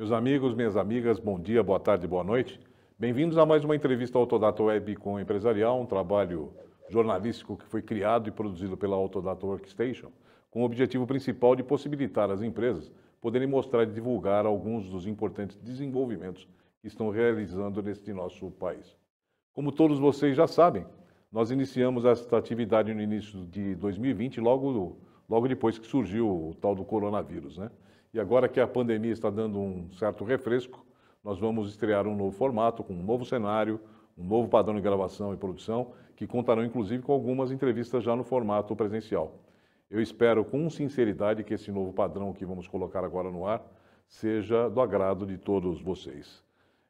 Meus amigos, minhas amigas, bom dia, boa tarde, boa noite. Bem-vindos a mais uma entrevista ao Autodata Web com Empresarial, um trabalho jornalístico que foi criado e produzido pela Autodata Workstation, com o objetivo principal de possibilitar às empresas poderem mostrar e divulgar alguns dos importantes desenvolvimentos que estão realizando neste nosso país. Como todos vocês já sabem, nós iniciamos esta atividade no início de 2020, logo, logo depois que surgiu o tal do coronavírus, né? E agora que a pandemia está dando um certo refresco, nós vamos estrear um novo formato, com um novo cenário, um novo padrão de gravação e produção, que contarão inclusive com algumas entrevistas já no formato presencial. Eu espero com sinceridade que esse novo padrão que vamos colocar agora no ar seja do agrado de todos vocês.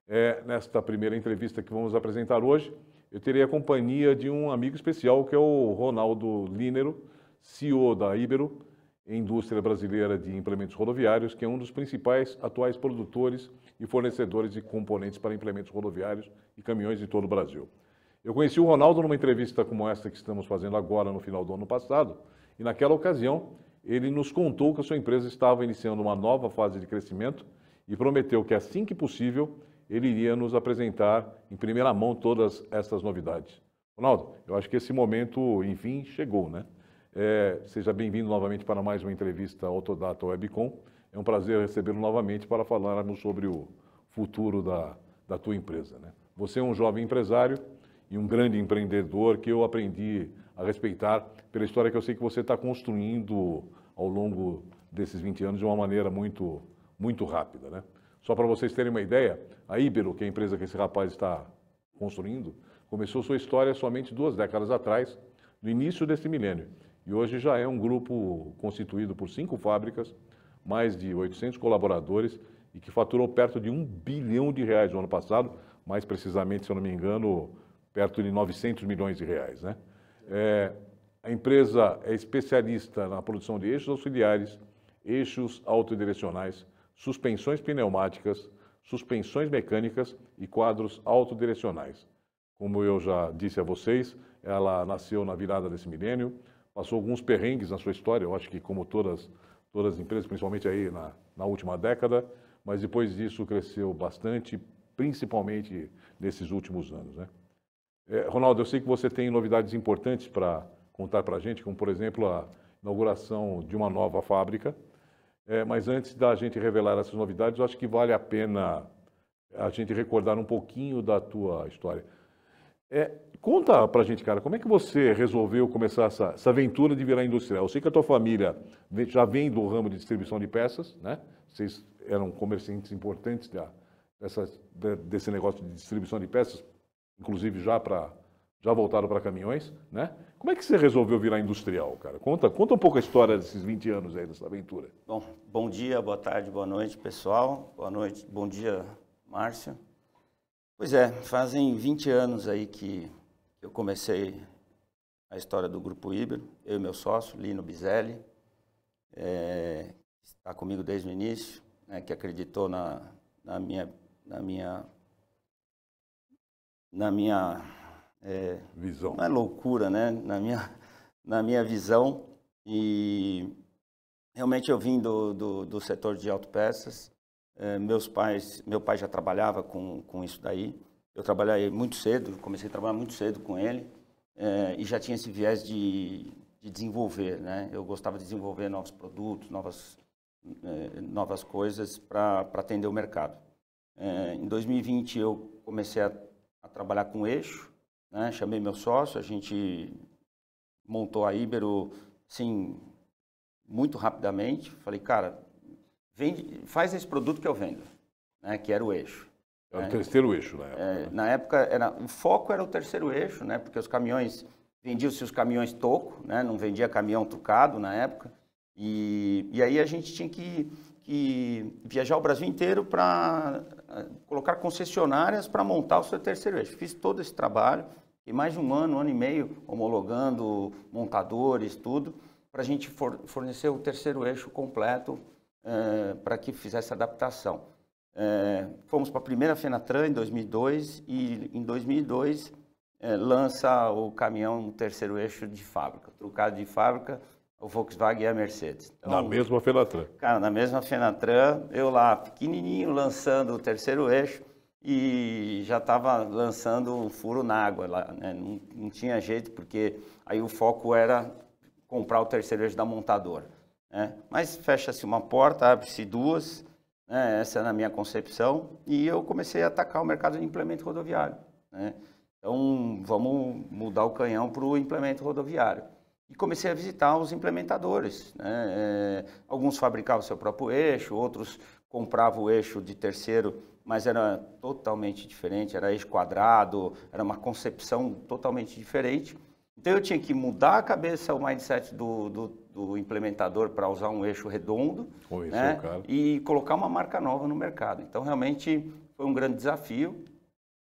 É, nesta primeira entrevista que vamos apresentar hoje, eu terei a companhia de um amigo especial que é o Ronaldo Línero, CEO da Ibero, indústria brasileira de implementos rodoviários, que é um dos principais atuais produtores e fornecedores de componentes para implementos rodoviários e caminhões de todo o Brasil. Eu conheci o Ronaldo numa entrevista como esta que estamos fazendo agora no final do ano passado, e naquela ocasião ele nos contou que a sua empresa estava iniciando uma nova fase de crescimento e prometeu que assim que possível ele iria nos apresentar em primeira mão todas essas novidades. Ronaldo, eu acho que esse momento, enfim, chegou, né? É, seja bem-vindo novamente para mais uma entrevista Autodata Webcom. É um prazer recebê-lo novamente para falarmos sobre o futuro da, da tua empresa. Né? Você é um jovem empresário e um grande empreendedor que eu aprendi a respeitar pela história que eu sei que você está construindo ao longo desses 20 anos de uma maneira muito, muito rápida. Né? Só para vocês terem uma ideia, a Ibero, que é a empresa que esse rapaz está construindo, começou sua história somente duas décadas atrás, no início deste milênio. E hoje já é um grupo constituído por cinco fábricas, mais de 800 colaboradores e que faturou perto de um bilhão de reais no ano passado, mais precisamente, se eu não me engano, perto de 900 milhões de reais. Né? É, a empresa é especialista na produção de eixos auxiliares, eixos autodirecionais, suspensões pneumáticas, suspensões mecânicas e quadros autodirecionais. Como eu já disse a vocês, ela nasceu na virada desse milênio, passou alguns perrengues na sua história, eu acho que como todas, todas as empresas, principalmente aí na, na última década, mas depois disso cresceu bastante, principalmente nesses últimos anos. Né? É, Ronaldo, eu sei que você tem novidades importantes para contar para a gente, como, por exemplo, a inauguração de uma nova fábrica, é, mas antes da gente revelar essas novidades, eu acho que vale a pena a gente recordar um pouquinho da tua história. É, conta pra gente, cara, como é que você resolveu começar essa, essa aventura de virar industrial? Eu sei que a tua família já vem do ramo de distribuição de peças, né? Vocês eram comerciantes importantes da, dessa, desse negócio de distribuição de peças, inclusive já para já voltaram para caminhões, né? Como é que você resolveu virar industrial, cara? Conta, conta um pouco a história desses 20 anos aí, dessa aventura. Bom, bom dia, boa tarde, boa noite, pessoal. Boa noite, bom dia, Márcio. Pois é, fazem 20 anos aí que eu comecei a história do Grupo Ibero, eu e meu sócio, Lino Bizelli, é, eh, está comigo desde o início, né, que acreditou na, na minha na minha na minha é, visão não é loucura né na minha na minha visão e realmente eu vim do, do, do setor de autopeças eh, meus pais, meu pai já trabalhava com, com isso daí. Eu trabalhei muito cedo, comecei a trabalhar muito cedo com ele é, e já tinha esse viés de, de, desenvolver, né? Eu gostava de desenvolver novos produtos, novas é, novas coisas para atender o mercado. É, em 2020 eu comecei a, a trabalhar com eixo, né? Chamei meu sócio, a gente montou a Ibero, sim, muito rapidamente. Falei, cara, vende, faz esse produto que eu vendo, né, que era o eixo. Era é né? o terceiro eixo na época. É, né? Na época, era, o foco era o terceiro eixo, né, porque os caminhões, vendiam-se os caminhões toco, né, não vendia caminhão trucado na época, e, e aí a gente tinha que, que viajar o Brasil inteiro para eh, colocar concessionárias para montar o seu terceiro eixo. Fiz todo esse trabalho, e mais de um ano, um ano e meio, homologando montadores, tudo, para a gente fornecer o terceiro eixo completo para que fizesse adaptação. É, fomos para a primeira Fenatran em 2002 e em 2002 é, lança o caminhão no terceiro eixo de fábrica, trocado de fábrica, o Volkswagen e a Mercedes. Então, na mesma Fenatran? Cara, na mesma Fenatran, eu lá pequenininho lançando o terceiro eixo e já estava lançando um furo na água lá, né? não, não tinha jeito porque aí o foco era comprar o terceiro eixo da montadora. Né? Mas fecha-se uma porta, abre-se duas, né? essa é a minha concepção, e eu comecei a atacar o mercado de implemento rodoviário. Né? Então, vamos mudar o canhão para o implemento rodoviário. E comecei a visitar os implementadores. Né? É, alguns fabricavam seu próprio eixo, outros compravam o eixo de terceiro, mas era totalmente diferente, era eixo quadrado, era uma concepção totalmente diferente. Então eu tinha que mudar a cabeça, o mindset do, do, do implementador para usar um eixo redondo né? e colocar uma marca nova no mercado. Então, realmente foi um grande desafio,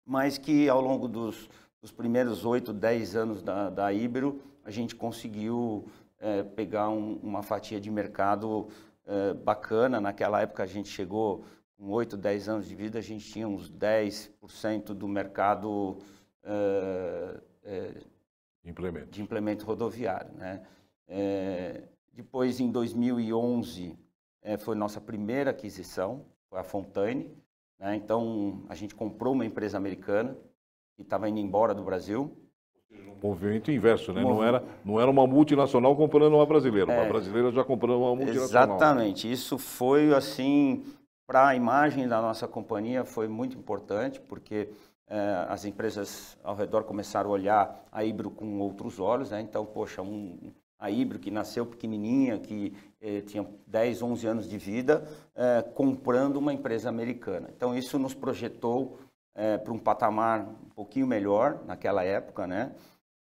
mas que ao longo dos, dos primeiros 8, 10 anos da, da Ibero, a gente conseguiu é, pegar um, uma fatia de mercado é, bacana. Naquela época, a gente chegou com 8, 10 anos de vida, a gente tinha uns 10% do mercado é, é de implemento rodoviário. Né? É, depois, em 2011, é, foi nossa primeira aquisição, foi a Fontaine. Né? Então, a gente comprou uma empresa americana que estava indo embora do Brasil. Movimento inverso, né? Movimento. Não, era, não era uma multinacional comprando uma brasileira, é, uma brasileira já comprando uma multinacional. Exatamente. Isso foi, assim, para a imagem da nossa companhia, foi muito importante, porque é, as empresas ao redor começaram a olhar a Ibro com outros olhos, né? Então, poxa, um, a Ibro, que nasceu pequenininha, que eh, tinha 10, 11 anos de vida, eh, comprando uma empresa americana. Então, isso nos projetou eh, para um patamar um pouquinho melhor naquela época, né?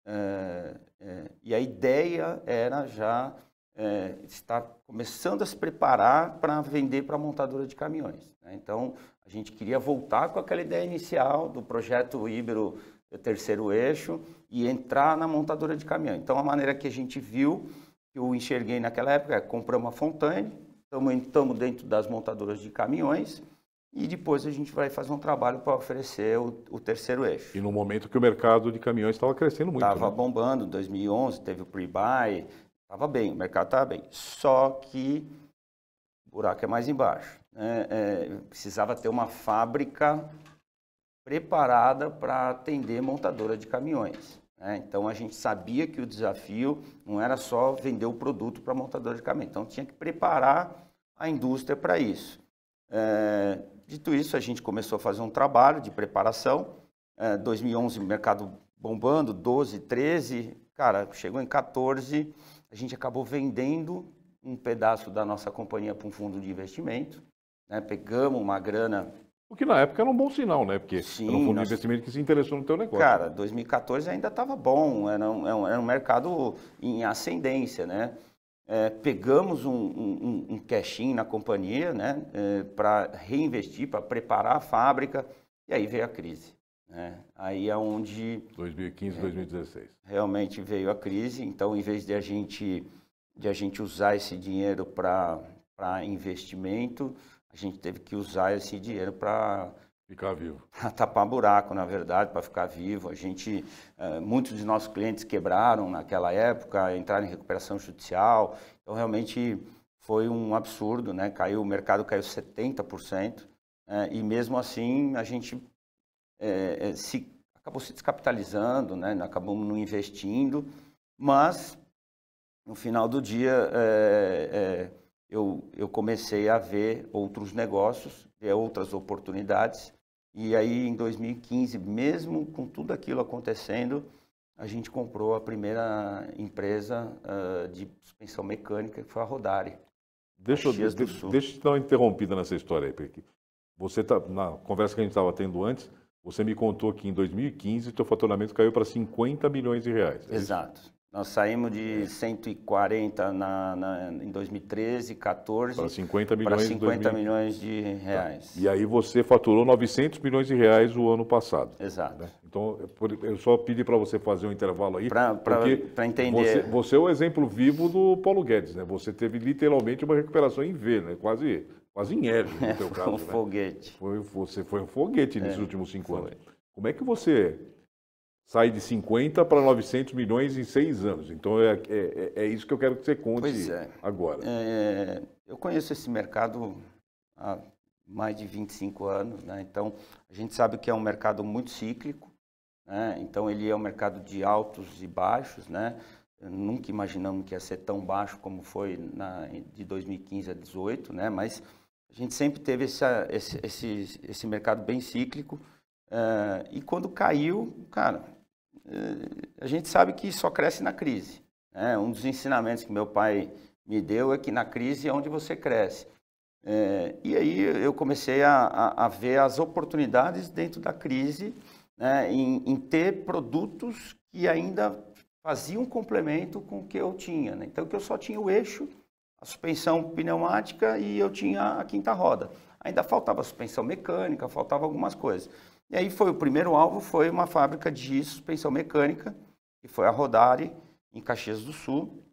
Eh, eh, e a ideia era já eh, estar começando a se preparar para vender para a montadora de caminhões. Né? Então, a gente queria voltar com aquela ideia inicial do projeto Ibro o terceiro eixo e entrar na montadora de caminhão. Então, a maneira que a gente viu, que eu enxerguei naquela época, é comprar uma Fontaine, estamos dentro das montadoras de caminhões, e depois a gente vai fazer um trabalho para oferecer o, o, terceiro eixo. E no momento que o mercado de caminhões estava crescendo muito. Estava né? bombando, 2011 teve o pre-buy, estava bem, o mercado estava bem. Só que o buraco é mais embaixo. Né? É, precisava ter uma fábrica preparada para atender montadora de caminhões. Né? Então a gente sabia que o desafio não era só vender o produto para montadora de caminhão, então tinha que preparar a indústria para isso. É, dito isso, a gente começou a fazer um trabalho de preparação. É, eh, 2011, mercado bombando, 12, 13, cara, chegou em 14, a gente acabou vendendo um pedaço da nossa companhia para um fundo de investimento. Né? Pegamos uma grana o que na época era um bom sinal, né? Porque Sim, era um fundo nós... de investimento que se interessou no teu negócio. Cara, 2014 ainda estava bom, era é um, era um, mercado em ascendência, né? É, pegamos um, um, um cash-in na companhia, né? É, para reinvestir, para preparar a fábrica, e aí veio a crise. Né? Aí é onde... 2015, é, 2016. Realmente veio a crise, então em vez de a gente, de a gente usar esse dinheiro para investimento, a gente teve que usar esse dinheiro para Ficar vivo. Para tapar buraco, na verdade, para ficar vivo. A gente, eh, muitos de nossos clientes quebraram naquela época, entraram em recuperação judicial. Então, realmente foi um absurdo, né? Caiu, o mercado caiu 70%. Né? e mesmo assim, a gente eh, eh, se, acabou se descapitalizando, né? Acabamos não investindo. Mas, no final do dia, eu, eu comecei a ver outros negócios, ver outras oportunidades. E aí, em 2015, mesmo com tudo aquilo acontecendo, a gente comprou a primeira empresa uh, de suspensão mecânica, que foi a Rodari. Deixa eu, de, deixa eu dar uma interrompida nessa história aí, porque você tá, na conversa que a gente estava tendo antes, você me contou que em 2015 seu faturamento caiu para 50 milhões de reais. É Exato. Isso? Nós saímos de 140 na, na, em 2013, 14. Para 50 milhões. Para 50 2000... milhões de tá. reais. Tá. E aí você faturou 900 milhões de reais o ano passado. Exato. Né? Então, é eu só pedi para você fazer um intervalo aí. Para entender. Você, você, é o exemplo vivo do Paulo Guedes, né? Você teve literalmente uma recuperação em V, né? Quase, quase em L, no teu é, caso. foi um né? foguete. Foi, você foi um foguete é, nesses últimos cinco foi. anos. Como é que você sai de 50 para 900 milhões em seis anos. Então é, é, é isso que eu quero que você conte é. agora. É, é, eu conheço esse mercado há mais de 25 anos, né? então a gente sabe que é um mercado muito cíclico, né? então ele é um mercado de altos e baixos, né? nunca imaginamos que ia ser tão baixo como foi na, de 2015 a 2018, né? mas a gente sempre teve essa, esse, esse, esse mercado bem cíclico, Uh, e quando caiu, cara, uh, a gente sabe que só cresce na crise. Né? Um dos ensinamentos que meu pai me deu é que na crise é onde você cresce. Uh, e aí eu comecei a, a, a, ver as oportunidades dentro da crise, né? em, em, ter produtos que ainda faziam complemento com o que eu tinha. Né? Então, que eu só tinha o eixo, a suspensão pneumática e eu tinha a quinta roda. Ainda faltava suspensão mecânica, faltava algumas coisas. E aí foi o primeiro alvo foi uma fábrica de suspensão mecânica, que foi a Rodari, em Caxias do Sul.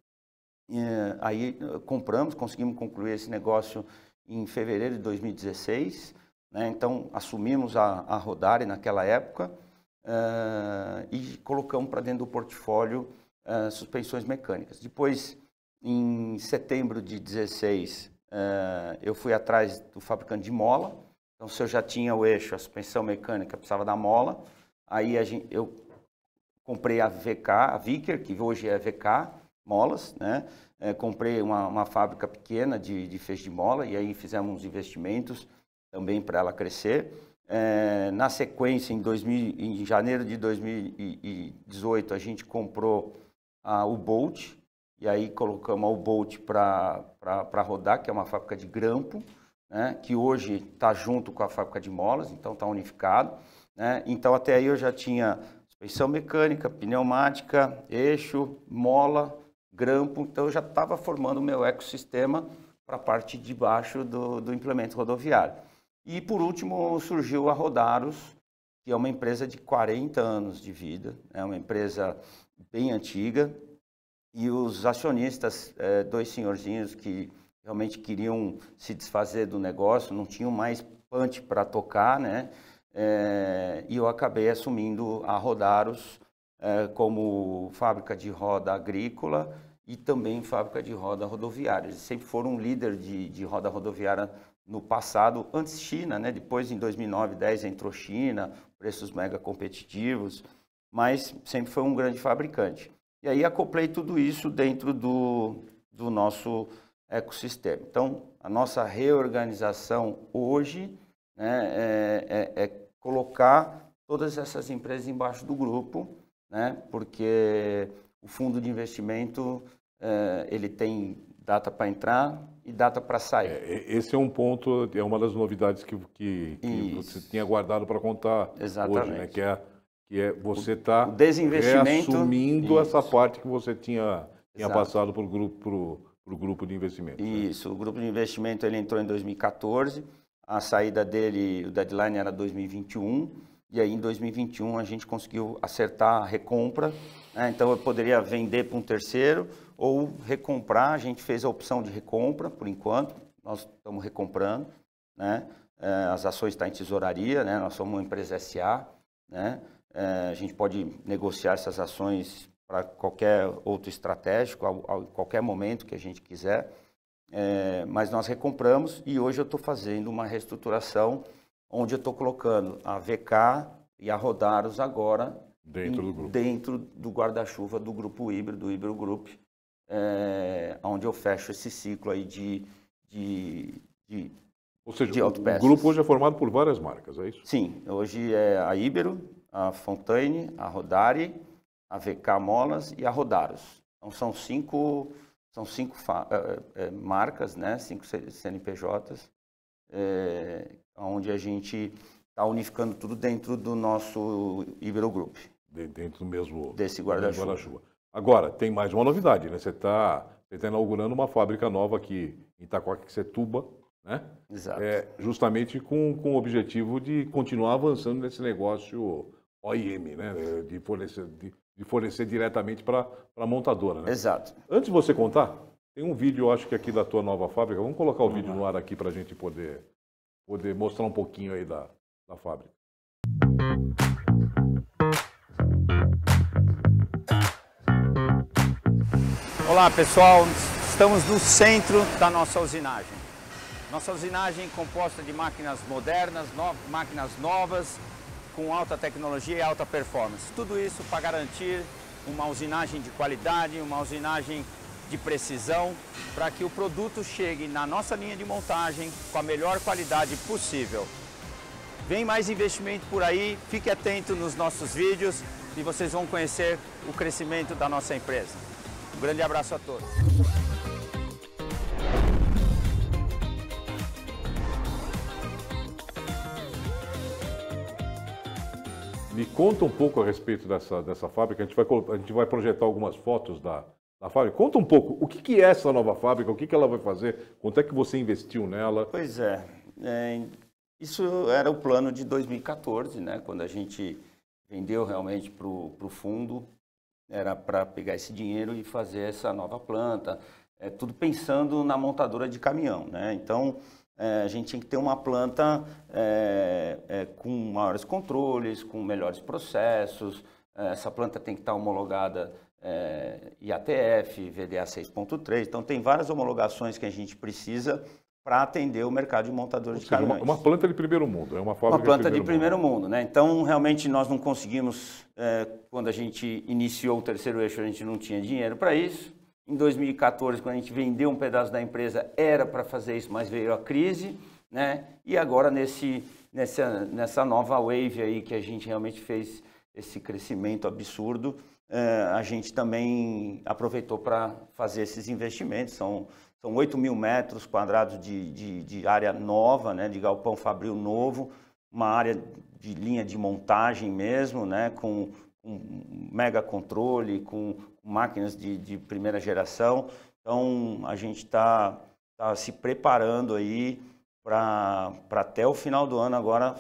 E, eh, aí eh, compramos, conseguimos concluir esse negócio em fevereiro de 2016. Né? Então, assumimos a, a Rodari naquela época uh, e colocamos para dentro do portfólio uh, suspensões mecânicas. Depois, em setembro de 2016, uh, eu fui atrás do fabricante de mola, então, se eu já tinha o eixo, a suspensão mecânica, precisava da mola, aí gente, eu comprei a VK, a Vicker, que hoje é VK, molas, né? É, comprei uma, uma, fábrica pequena de, de feixe de mola e aí fizemos uns investimentos também para ela crescer. É, na sequência, em, 2000, em janeiro de 2018, a gente comprou a, o Bolt e aí colocamos a, o Bolt para rodar, que é uma fábrica de grampo né, que hoje está junto com a fábrica de molas, então está unificado. Né? Então até aí eu já tinha suspensão mecânica, pneumática, eixo, mola, grampo, então eu já estava formando o meu ecossistema para a parte de baixo do, do implemento rodoviário. E por último surgiu a Rodaros, que é uma empresa de 40 anos de vida, é uma empresa bem antiga, e os acionistas, eh, dois senhorzinhos que realmente queriam se desfazer do negócio, não tinham mais punch para tocar, né? É, e eu acabei assumindo a Rodaros é, como fábrica de roda agrícola e também fábrica de roda rodoviária. Eles sempre foram um líder de, de roda rodoviária no passado, antes China, né? depois em 2009, 10 entrou China, preços mega competitivos, mas sempre foi um grande fabricante. E aí acoplei tudo isso dentro do, do nosso ecossistema. Então, a nossa reorganização hoje né, é, é, é colocar todas essas empresas embaixo do grupo, né, porque o fundo de investimento é, ele tem data para entrar e data para sair. É, esse é um ponto, é uma das novidades que, que, que você tinha guardado para contar Exatamente. hoje, né? que é que é você tá está reassumindo isso. essa parte que você tinha, tinha passado para o grupo para o grupo de investimento. Né? Isso, né? o grupo de investimento ele entrou em 2014, a saída dele, o deadline era 2021, e aí em 2021 a gente conseguiu acertar a recompra, né? então eu poderia vender para um terceiro ou recomprar, a gente fez a opção de recompra por enquanto, nós estamos recomprando, né? É, as ações estão tá em tesouraria, né? nós somos uma empresa SA, né? É, a gente pode negociar essas ações para qualquer outro estratégico, a, qualquer momento que a gente quiser. É, mas nós recompramos e hoje eu estou fazendo uma reestruturação onde eu estou colocando a VK e a Rodaros agora dentro do do guarda-chuva do grupo híbrido, do híbrido Group, é, onde eu fecho esse ciclo aí de, de, de ou seja, de o grupo hoje é formado por várias marcas, é isso? Sim, hoje é a Ibero, a Fontaine, a Rodari, a VK Molas e a Rodaros. Então são cinco, são cinco eh, eh, eh, marcas, né? cinco CNPJs, onde a gente está unificando tudo dentro do nosso Iberogroup. Dentro do mesmo... Desse guarda-chuva. Guarda Agora, tem mais uma novidade, né? Você está tá inaugurando uma fábrica nova aqui em Itacoaquecetuba, é né? Exato. É, justamente com, com o objetivo de continuar avançando nesse negócio... OIM, né? De fornecer, de de fornecer diretamente para a montadora. Né? Exato. Antes de você contar, tem um vídeo, acho que aqui da tua nova fábrica. Vamos colocar o vídeo no ar aqui para a gente poder, poder mostrar um pouquinho aí da, da fábrica. Olá pessoal, estamos no centro da nossa usinagem. Nossa usinagem é composta de máquinas modernas, no... máquinas novas, com alta tecnologia e alta performance. Tudo isso para garantir uma usinagem de qualidade, uma usinagem de precisão, para que o produto chegue na nossa linha de montagem com a melhor qualidade possível. Vem mais investimento por aí, fique atento nos nossos vídeos e vocês vão conhecer o crescimento da nossa empresa. Um grande abraço a todos. Me conta um pouco a respeito dessa, dessa fábrica. A gente, vai, a gente vai projetar algumas fotos da, da fábrica. Conta um pouco o que, que é essa nova fábrica, o que, que ela vai fazer, quanto é que você investiu nela. Pois é. é isso era o plano de 2014, né? quando a gente vendeu realmente para o fundo. Era para pegar esse dinheiro e fazer essa nova planta. É tudo pensando na montadora de caminhão. Né? Então, é, a gente tinha que ter uma planta é, é com maiores controles, com melhores processos. É, essa planta tem que estar homologada IATF, VDA 6.3. Então, tem várias homologações que a gente precisa para atender o mercado de montadores seja, de caminhões. Uma, uma, planta de primeiro mundo, é uma fábrica Uma planta de primeiro, de primeiro mundo. mundo. né? Então, realmente, nós não conseguimos, é, quando a gente iniciou o terceiro eixo, a gente não tinha dinheiro para isso. Em 2014, quando a gente vendeu um pedaço da empresa, era para fazer isso, mas veio a crise, né? E agora nesse nessa nessa nova wave aí que a gente realmente fez esse crescimento absurdo, eh, a gente também aproveitou para fazer esses investimentos. São são 8 mil metros quadrados de, de, de área nova, né? De galpão fabril novo, uma área de linha de montagem mesmo, né? Com com mega controle, com máquinas de, de primeira geração. Então, a gente está tá se preparando aí para até o final do ano agora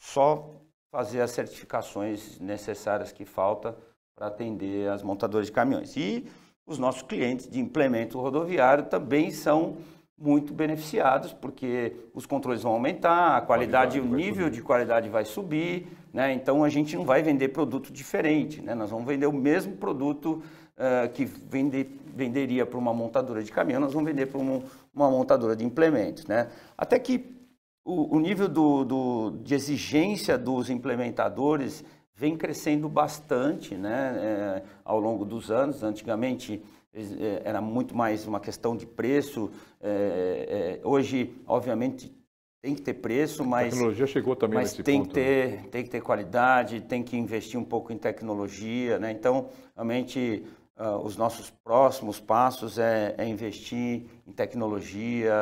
só fazer as certificações necessárias que falta para atender as montadoras de caminhões. E os nossos clientes de implemento rodoviário também são muito beneficiados, porque os controles vão aumentar, a qualidade, qualidade o nível subir. de qualidade vai subir, né? Então a gente não vai vender produto diferente, né? nós vamos vender o mesmo produto uh, que vende, venderia para uma montadora de caminhão, nós vamos vender para um, uma montadora de implementos. Né? Até que o, o nível do, do, de exigência dos implementadores vem crescendo bastante né? É, ao longo dos anos. Antigamente eh, era muito mais uma questão de preço, é, é, hoje, obviamente, tem que ter preço, mas. A tecnologia chegou também mas nesse tem ponto, Que né? ter, né? Tem que ter qualidade, tem que investir um pouco em tecnologia, né? Então, realmente, uh, os nossos próximos passos é, é, investir em tecnologia.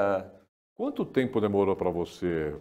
Quanto tempo demorou para você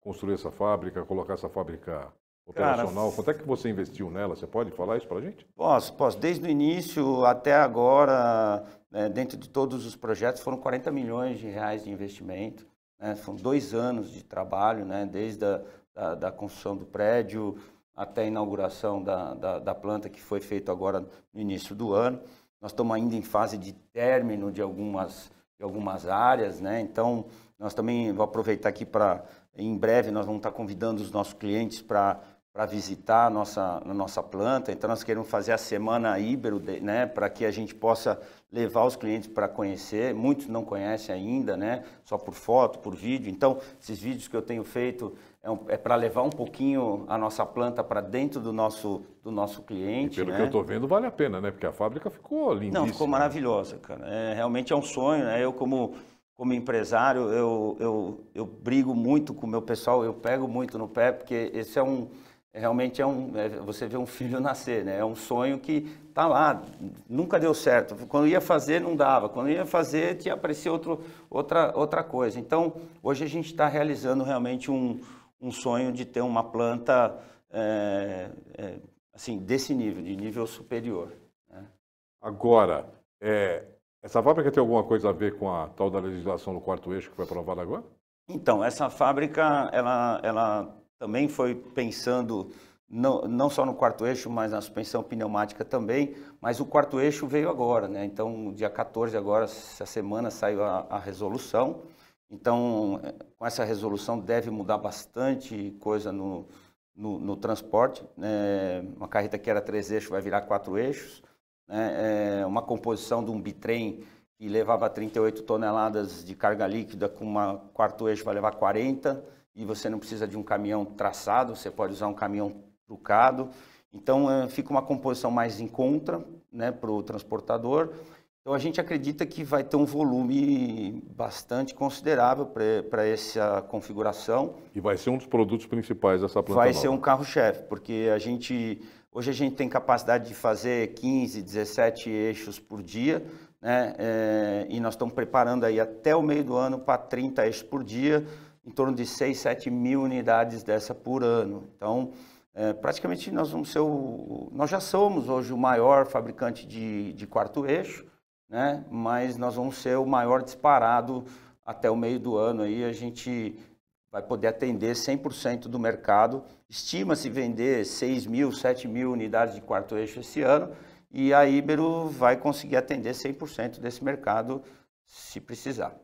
construir essa fábrica, colocar essa fábrica operacional? Cara, Quanto é que você investiu nela? Você pode falar isso para a gente? Posso, posso. Desde o início até agora, né, dentro de todos os projetos, foram 40 milhões de reais de investimento. Né? São dois anos de trabalho, né? desde a da, da construção do prédio até a inauguração da, da, da planta, que foi feito agora no início do ano. Nós estamos ainda em fase de término de algumas, de algumas áreas, né? então nós também vou aproveitar aqui para, em breve, nós vamos estar convidando os nossos clientes para para visitar a nossa, a nossa planta. Então, nós queremos fazer a Semana híbrido né, para que a gente possa levar os clientes para conhecer. Muitos não conhecem ainda, né, só por foto, por vídeo. Então, esses vídeos que eu tenho feito é, um, é para levar um pouquinho a nossa planta para dentro do nosso, do nosso cliente. E pelo né? que eu estou vendo, vale a pena, né? Porque a fábrica ficou lindíssima. Não, ficou maravilhosa, cara. É, realmente é um sonho. Né? Eu, como como empresário, eu, eu, eu brigo muito com o meu pessoal, eu pego muito no pé, porque esse é um, realmente é um, é, você vê um filho nascer, né? É um sonho que tá lá, nunca deu certo. Quando ia fazer não dava, quando ia fazer tinha aparecer outro, outra outra coisa. Então hoje a gente está realizando realmente um, um sonho de ter uma planta é, é, assim desse nível, de nível superior. Né? Agora, é, essa fábrica tem alguma coisa a ver com a tal da legislação do quarto eixo que foi aprovada agora? Então essa fábrica ela ela também foi pensando não, não só no quarto eixo, mas na suspensão pneumática também, mas o quarto eixo veio agora, né? Então, dia 14 agora, essa semana saiu a, a resolução. Então, com essa resolução deve mudar bastante coisa no, no, no transporte. Né? uma carreta que era três eixos vai virar quatro eixos. Né? É uma composição de um bitrem que levava 38 toneladas de carga líquida com uma quarto eixo vai levar 40 e você não precisa de um caminhão traçado, você pode usar um caminhão trucado. Então, é, fica uma composição mais em contra né, para o transportador. Então, a gente acredita que vai ter um volume bastante considerável para essa configuração. E vai ser um dos produtos principais dessa planta Vai nova. ser um carro-chefe, porque a gente... Hoje a gente tem capacidade de fazer 15, 17 eixos por dia, né? É, e nós estamos preparando aí até o meio do ano para 30 eixos por dia, em torno de 6, 7 mil unidades dessa por ano. Então, é, praticamente nós vamos ser o, nós já somos hoje o maior fabricante de, de quarto eixo, né? Mas nós vamos ser o maior disparado até o meio do ano aí a gente vai poder atender 100% do mercado. Estima-se vender 6 mil, 7 mil unidades de quarto eixo esse ano e a Ibero vai conseguir atender 100% desse mercado se precisar.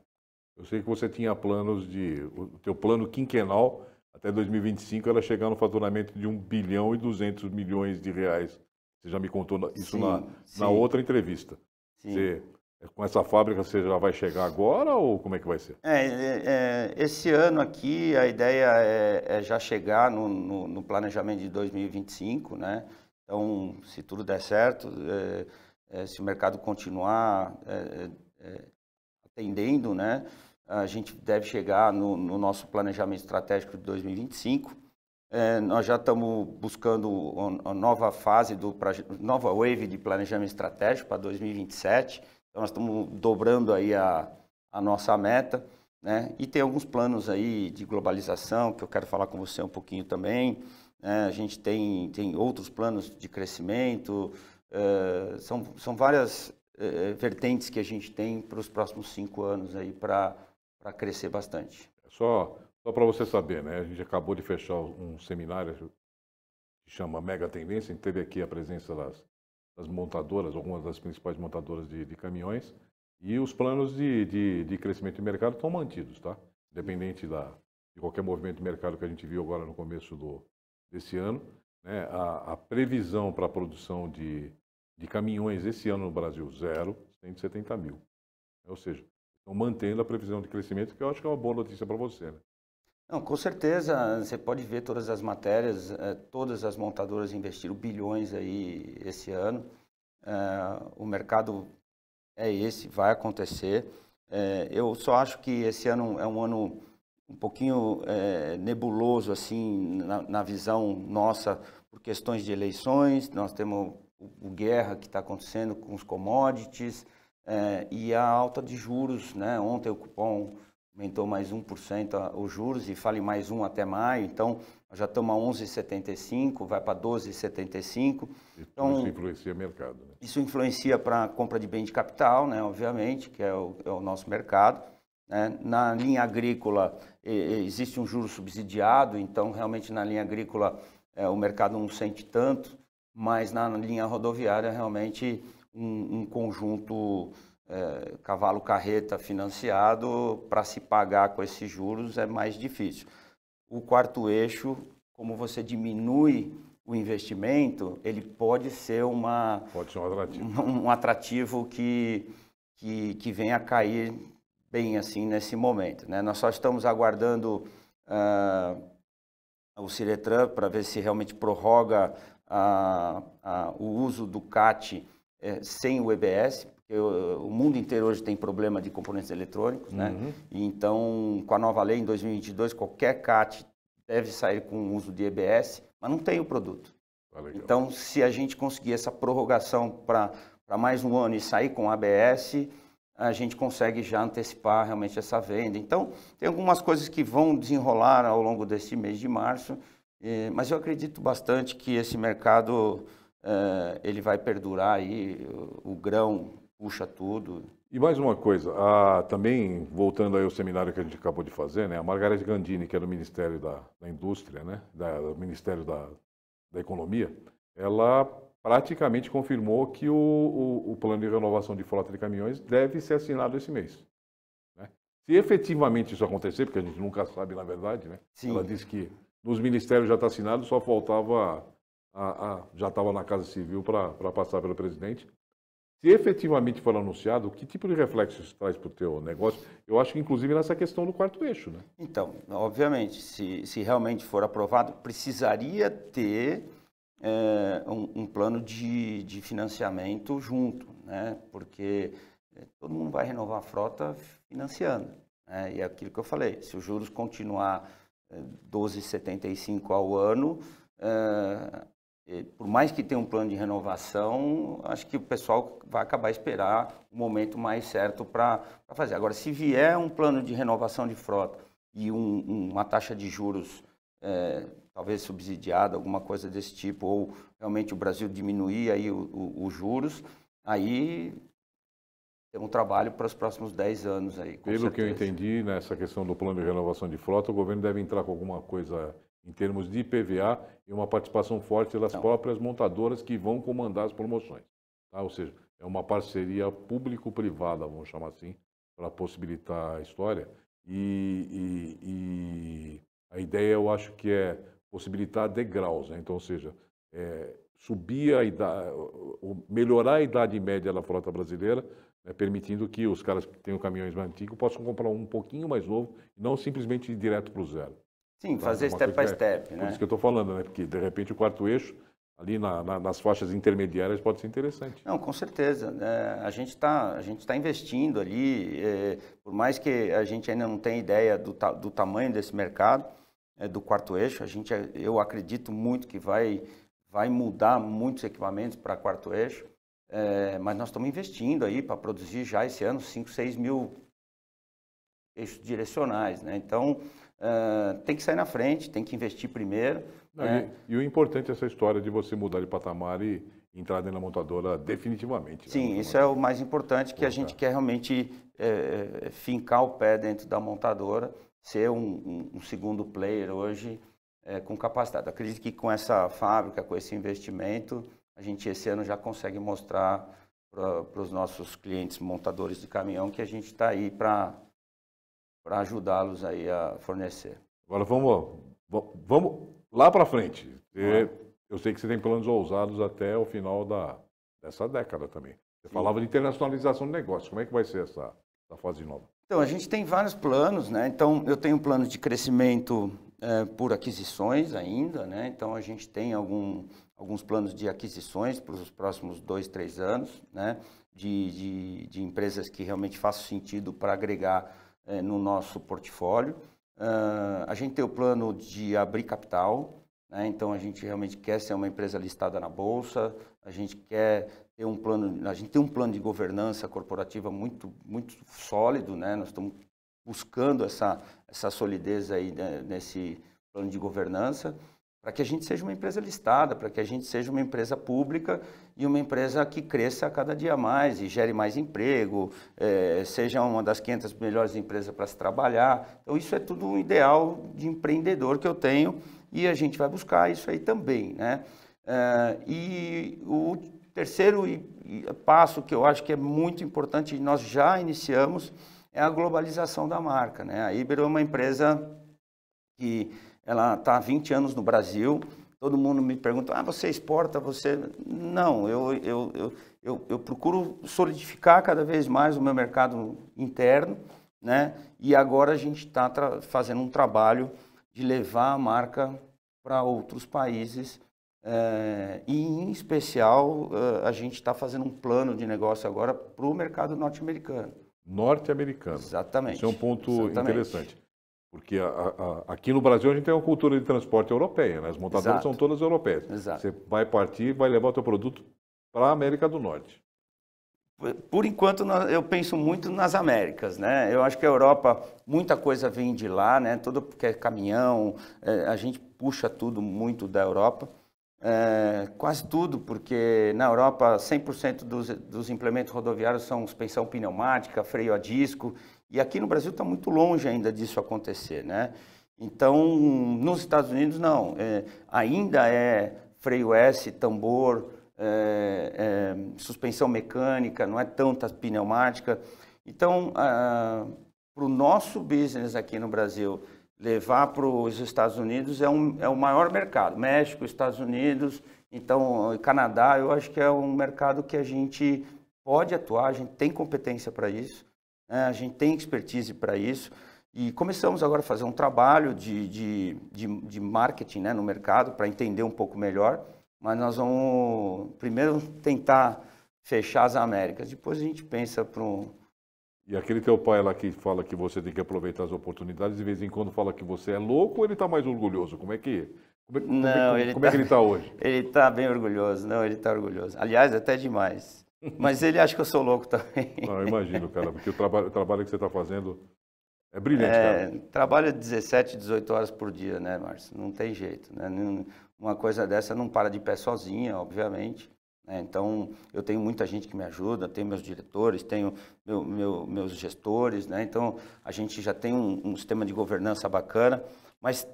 Eu sei que você tinha planos de. O teu plano quinquenal até 2025 era chegar no faturamento de 1 bilhão e 200 milhões de reais. Você já me contou isso sim, na, sim. na outra entrevista. Sim. Você, é, com essa fábrica você já vai chegar agora ou como é que vai ser? É, é, é esse ano aqui a ideia é, é já chegar no, no, no, planejamento de 2025, né? Então, se tudo der certo, é, se o mercado continuar entendendo, né? A gente deve chegar no, no nosso planejamento estratégico de 2025. É, nós já estamos buscando uma nova fase, do nova wave de planejamento estratégico para 2027. Então, nós estamos dobrando aí a, a nossa meta. Né? E tem alguns planos aí de globalização que eu quero falar com você um pouquinho também. É, a gente tem, tem outros planos de crescimento, é, são, são várias eh, eh, vertentes que a gente tem para os próximos cinco anos aí para crescer bastante. É só, só para você saber, né? A gente acabou de fechar um seminário que chama Mega Tendência, a gente teve aqui a presença das, das montadoras, algumas das principais montadoras de, de caminhões, e os planos de, de, de, crescimento de mercado estão mantidos, tá? Independente da, de qualquer movimento de mercado que a gente viu agora no começo do, desse ano, né? a, a previsão para a produção de, de caminhões esse ano no Brasil, zero, 170 mil. Ou seja, estão mantendo a previsão de crescimento, que eu acho que é uma boa notícia para você. Né? Não, com certeza, você pode ver todas as matérias, eh, todas as montadoras investiram bilhões aí esse ano. Eh, o mercado é esse, vai acontecer. Eh, eu só acho que esse ano é um ano um pouquinho nebuloso assim na, na visão nossa por questões de eleições. Nós temos o, guerra que está acontecendo com os commodities é, e a alta de juros. Né? Ontem o cupom aumentou mais 1% os juros e fale mais um até maio, então já estamos a 11,75, vai para 12,75. Então, isso influencia o mercado. Né? Isso influencia para a compra de bem de capital, né, obviamente, que é o, é o nosso mercado. Né? Na linha agrícola existe um juro subsidiado, então realmente na linha agrícola é, o mercado não sente tanto mas na linha rodoviária realmente um, um conjunto é, cavalo-carreta financiado para se pagar com esses juros é mais difícil. O quarto eixo, como você diminui o investimento, ele pode ser uma pode ser um atrativo, um, um atrativo que, que, que venha a cair bem assim nesse momento. Né? Nós só estamos aguardando uh, o Ciretran para ver se realmente prorroga a, a, o uso do CAT é, sem o EBS, porque o, o, mundo inteiro hoje tem problema de componentes eletrônicos, né? E uhum. então, com a nova lei em 2022, qualquer CAT deve sair com o uso de EBS, mas não tem o produto. Ah, então, se a gente conseguir essa prorrogação para mais um ano e sair com ABS, a gente consegue já antecipar realmente essa venda. Então, tem algumas coisas que vão desenrolar ao longo deste mês de março e, eh, mas eu acredito bastante que esse mercado uh, ele vai perdurar aí, o, o, grão puxa tudo. E mais uma coisa, a, também voltando aí ao seminário que a gente acabou de fazer, né, a Margareth Gandini, que é do Ministério da, da Indústria, né, da, do Ministério da, da Economia, ela praticamente confirmou que o, o, o, plano de renovação de frota de caminhões deve ser assinado esse mês. Né? Se efetivamente isso acontecer, porque a gente nunca sabe, na verdade, né? ela disse que nos ministérios já está assinado, só faltava, a, a já estava na Casa Civil para passar pelo presidente. Se efetivamente for anunciado, que tipo de reflexo isso traz para o teu negócio? Eu acho que inclusive nessa questão do quarto eixo, né? Então, obviamente, se, se realmente for aprovado, precisaria ter é, um, um, plano de, de financiamento junto, né? Porque é, todo mundo vai renovar a frota financiando. Né? E é aquilo que eu falei, se os juros continuar 12,75 ao ano, eh, por mais que tenha um plano de renovação, acho que o pessoal vai acabar esperar o momento mais certo para fazer. Agora, se vier um plano de renovação de frota e um, uma taxa de juros é, talvez subsidiada, alguma coisa desse tipo, ou realmente o Brasil diminuir aí os juros, aí ter um trabalho para os próximos 10 anos aí. Pelo certeza. que eu entendi nessa questão do plano de renovação de frota, o governo deve entrar com alguma coisa em termos de IPVA e uma participação forte das Não. próprias montadoras que vão comandar as promoções. Tá? Ou seja, é uma parceria público-privada, vamos chamar assim, para possibilitar a história. E, e, e, a ideia, eu acho que é possibilitar degraus, né? então, ou seja, é, subir a idade, melhorar a idade média da frota brasileira né, permitindo que os caras que tenham caminhões mais antigos possam comprar um pouquinho mais novo não simplesmente ir direto para o zero. Sim, tá? fazer é step by é step, é, né? Por isso que eu estou falando, né? Porque, de repente, o quarto eixo, ali na, na, nas faixas intermediárias, pode ser interessante. Não, com certeza. É, a gente está tá investindo ali, é, por mais que a gente ainda não tenha ideia do, ta, do tamanho desse mercado, é, do quarto eixo, a gente, eu acredito muito que vai, vai mudar muitos equipamentos para quarto eixo. É, mas nós estamos investindo aí para produzir já esse ano 5, 6 mil eixos direcionais, né? Então, eh, tem que sair na frente, tem que investir primeiro. Não, né? e, e, o importante é essa história de você mudar de patamar e entrar na montadora definitivamente. Né? Sim, né? isso é o mais importante, que Pô, a gente quer realmente é, fincar o pé dentro da montadora, ser um, um, um segundo player hoje é, com capacidade. acredito que com essa fábrica, com esse investimento, a gente esse ano já consegue mostrar para os nossos clientes montadores de caminhão que a gente está aí para ajudá-los aí a fornecer. Agora vamos, vamos lá para frente. Eu sei que você tem planos ousados até o final da, dessa década também. Você Sim. falava de internacionalização do negócio. Como é que vai ser essa, essa fase nova? Então, a gente tem vários planos, né? Então, eu tenho um plano de crescimento é, por aquisições ainda, né? Então, a gente tem algum, alguns planos de aquisições para os próximos dois, três anos, né? de, de, de empresas que realmente façam sentido para agregar é, no nosso portfólio. Uh, a gente tem o plano de abrir capital, né? então a gente realmente quer ser uma empresa listada na bolsa, a gente quer ter um plano, a gente tem um plano de governança corporativa muito, muito sólido, né? nós estamos buscando essa, essa solidez aí né, nesse plano de governança para que a gente seja uma empresa listada, para que a gente seja uma empresa pública e uma empresa que cresça a cada dia mais e gere mais emprego, é, seja uma das 500 melhores empresas para se trabalhar. Então, isso é tudo um ideal de empreendedor que eu tenho e a gente vai buscar isso aí também. Né? É, e o terceiro passo que eu acho que é muito importante, nós já iniciamos, é a globalização da marca. Né? A Ibero é uma empresa que ela está há 20 anos no Brasil, todo mundo me pergunta, ah, você exporta, você... Não, eu, eu, eu, eu, eu procuro solidificar cada vez mais o meu mercado interno, né? E agora a gente está fazendo um trabalho de levar a marca para outros países é, e, em especial, eh, a gente está fazendo um plano de negócio agora para o mercado norte-americano. Norte-americano. Exatamente. Isso é um ponto Exatamente. interessante. Porque a, a, aqui no Brasil a gente tem uma cultura de transporte europeia, né? as montadoras Exato. são todas europeias. Exato. Você vai partir e vai levar o teu produto para a América do Norte. Por enquanto, eu penso muito nas Américas, né? Eu acho que a Europa, muita coisa vem de lá, né? Tudo que é caminhão, é, a gente puxa tudo muito da Europa. É, quase tudo, porque na Europa 100% dos, dos implementos rodoviários são suspensão pneumática, freio a disco, e aqui no Brasil está muito longe ainda disso acontecer, né? Então, nos Estados Unidos, não. É, ainda é freio S, tambor, é, é, suspensão mecânica, não é tanta pneumática. Então, para o nosso business aqui no Brasil, levar para os Estados Unidos é, um, é o maior mercado. México, Estados Unidos, então Canadá, eu acho que é um mercado que a gente pode atuar, a gente tem competência para isso. Né? a gente tem expertise para isso. E começamos agora a fazer um trabalho de, de, de, de marketing né, no mercado para entender um pouco melhor, mas nós vamos primeiro tentar fechar as Américas, depois a gente pensa para um. E aquele teu pai lá que fala que você tem que aproveitar as oportunidades, de vez em quando fala que você é louco, ou ele está mais orgulhoso? Como é que. Como é, é não, como, ele como tá, é que tá ele está hoje? Ele está bem orgulhoso, não, ele está orgulhoso. Aliás, até demais. Mas ele acha que eu sou louco também. Não, eu imagino, cara, porque o trabalho, o trabalho que você está fazendo é brilhante, é, cara. Trabalha 17, 18 horas por dia, né, Márcio? Não tem jeito, né? Uma coisa dessa não para de pé sozinha, obviamente. Né? Então, eu tenho muita gente que me ajuda, tenho meus diretores, tenho meu, meu, meus gestores, né? Então, a gente já tem um, um sistema de governança bacana, mas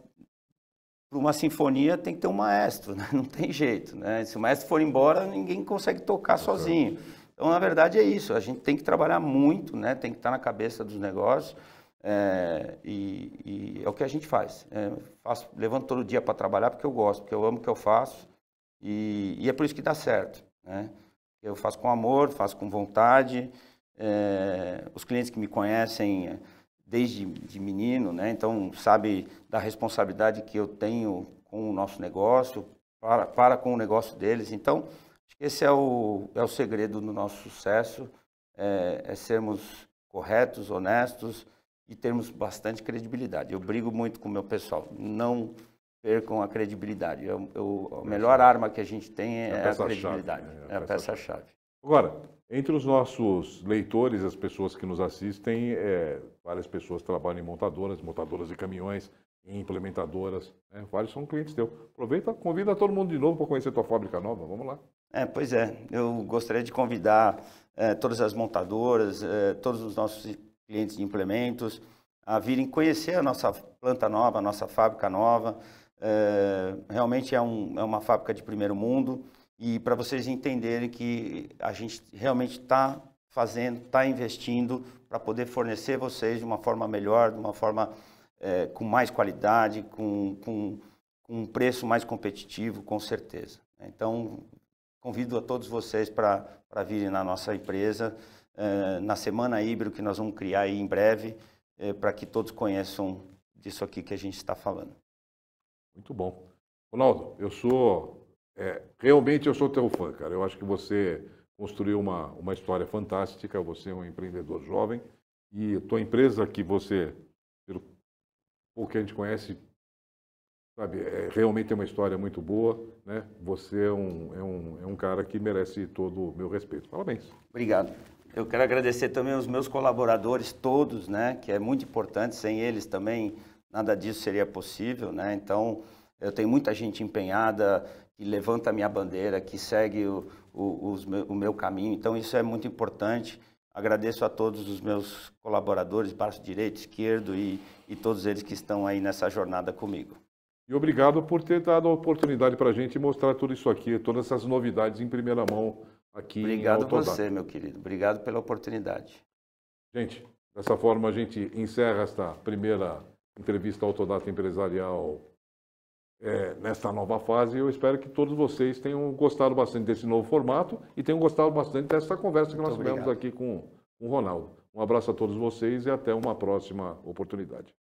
para uma sinfonia tem que ter um maestro, né? não tem jeito. Né? Se o maestro for embora, ninguém consegue tocar sozinho. Então, na verdade, é isso. A gente tem que trabalhar muito, né? tem que estar na cabeça dos negócios. É, e, e, é o que a gente faz. É, faço, levanto todo dia para trabalhar porque eu gosto, porque eu amo o que eu faço. E, e é por isso que dá certo. Né? Eu faço com amor, faço com vontade. É, os clientes que me conhecem desde de menino, né? Então sabe da responsabilidade que eu tenho com o nosso negócio, para, para com o negócio deles. Então, esse é o, é o segredo do nosso sucesso, é, é sermos corretos, honestos e termos bastante credibilidade. Eu brigo muito com o meu pessoal, não percam a credibilidade. Eu, eu, a melhor arma que a gente tem é, é a, a credibilidade, chave, né? é a, é a peça-chave. Agora, entre os nossos leitores, as pessoas que nos assistem, é, várias pessoas trabalham em montadoras, montadoras de caminhões, em implementadoras, né? vários são clientes teus. Aproveita, convida todo mundo de novo para conhecer tua fábrica nova, vamos lá. É, pois é, eu gostaria de convidar é, todas as montadoras, é, todos os nossos clientes de implementos a virem conhecer a nossa planta nova, a nossa fábrica nova. É, realmente é, um, é uma fábrica de primeiro mundo e para vocês entenderem que a gente realmente está fazendo, está investindo para poder fornecer vocês de uma forma melhor, de uma forma é, com mais qualidade, com, com, com, um preço mais competitivo, com certeza. Então, convido a todos vocês para virem na nossa empresa, é, na Semana Híbrido, que nós vamos criar aí em breve, é, para que todos conheçam disso aqui que a gente está falando. Muito bom. Ronaldo, eu sou é, realmente eu sou teu fã, cara. Eu acho que você construiu uma, uma história fantástica, você é um empreendedor jovem e tua empresa que você, pelo pouco que a gente conhece, sabe, é, realmente é uma história muito boa, né? Você é um, é, um, é um cara que merece todo o meu respeito. Parabéns. Obrigado. Eu quero agradecer também os meus colaboradores todos, né, que é muito importante, sem eles também nada disso seria possível, né? Então, eu tenho muita gente empenhada que levanta a minha bandeira, que segue o, o, meu, o meu caminho. Então, isso é muito importante. Agradeço a todos os meus colaboradores, braço direito, esquerdo e, e todos eles que estão aí nessa jornada comigo. E obrigado por ter dado a oportunidade para a gente mostrar tudo isso aqui, todas essas novidades em primeira mão aqui Obrigado em Obrigado você, meu querido. Obrigado pela oportunidade. Gente, dessa forma a gente encerra esta primeira entrevista Autodata Empresarial é, nesta nova fase. Eu espero que todos vocês tenham gostado bastante desse novo formato e tenham gostado bastante dessa conversa que Muito nós tivemos obrigado. aqui com, com o Ronaldo. Um abraço a todos vocês e até uma próxima oportunidade.